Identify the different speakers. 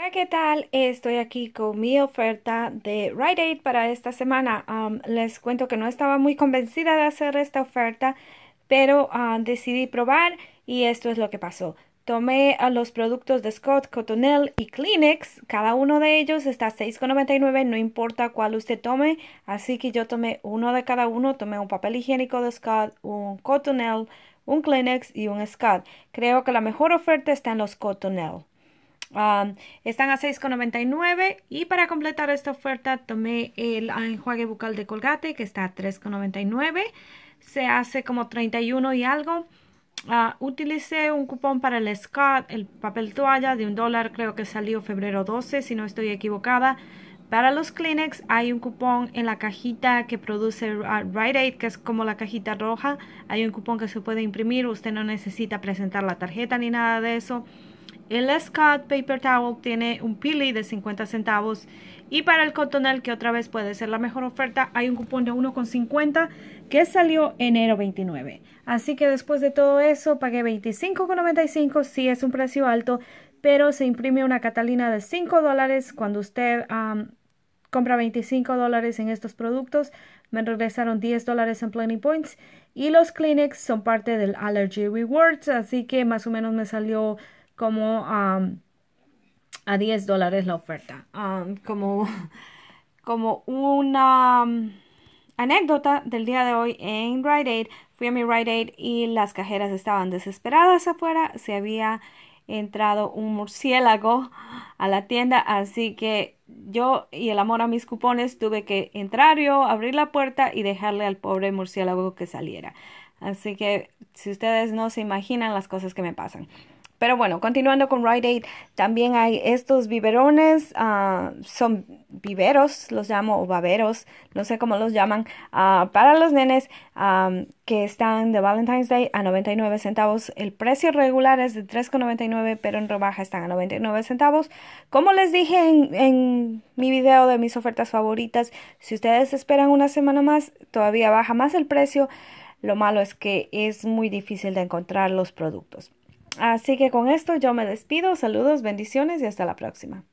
Speaker 1: Hola, ¿qué tal? Estoy aquí con mi oferta de Rite Aid para esta semana. les cuento que no estaba muy convencida de hacer esta oferta, pero ah, decidí probar y esto es lo que pasó. Tomé ah, los productos de Scott, Cotonel y Kleenex. Cada uno de ellos está $6.99, no importa cuál usted tome. Así que yo tomé uno de cada uno. Tomé un papel higiénico de Scott, un Cotonel, un Kleenex y un Scott. Creo que la mejor oferta está en los Cotonel están a 6,99 y para completar esta oferta tomé el ah, enjuague bucal de Colgate que está a 3,99. Se hace como 31 y algo. Ah, utilicé un cupón para el Scott, el papel toalla de un dólar, creo que salió febrero 12 si no estoy equivocada. Para los Kleenex hay un cupón en la cajita que produce ah, Rite Aid, que es como la cajita roja. Hay un cupón que se puede imprimir, usted no necesita presentar la tarjeta ni nada de eso. El Scott Paper Towel tiene un pili de 50 centavos. Y para el cotonel, que otra vez puede ser la mejor oferta, hay un cupón de 1,50 que salió enero 29. Así que después de todo eso, pagué 25,95. Sí, es un precio alto, pero se imprime una Catalina de 5 dólares. Cuando usted compra 25 dólares en estos productos, me regresaron 10 dólares en Plenty Points. Y los Kleenex son parte del Allergy Rewards, así que más o menos me salió como um, a 10 dólares la oferta. Um, como, como una um, anécdota del día de hoy en Rite Aid, fui a mi Rite Aid y las cajeras estaban desesperadas afuera, se había entrado un murciélago a la tienda, así que yo y el amor a mis cupones tuve que entrar yo, abrir la puerta y dejarle al pobre murciélago que saliera. Así que si ustedes no se imaginan las cosas que me pasan. Pero bueno, continuando con Rite Aid, también hay estos biberones, ah, son viveros, los llamo, o baberos, no sé cómo los llaman, ah, para los nenes ah, que están de Valentine's Day a 99 centavos. El precio regular es de 3,99, pero en rebaja están a 99 centavos. Como les dije en, en mi video de mis ofertas favoritas, si ustedes esperan una semana más, todavía baja más el precio. Lo malo es que es muy difícil de encontrar los productos. Así que con esto yo me despido. Saludos, bendiciones y hasta la próxima.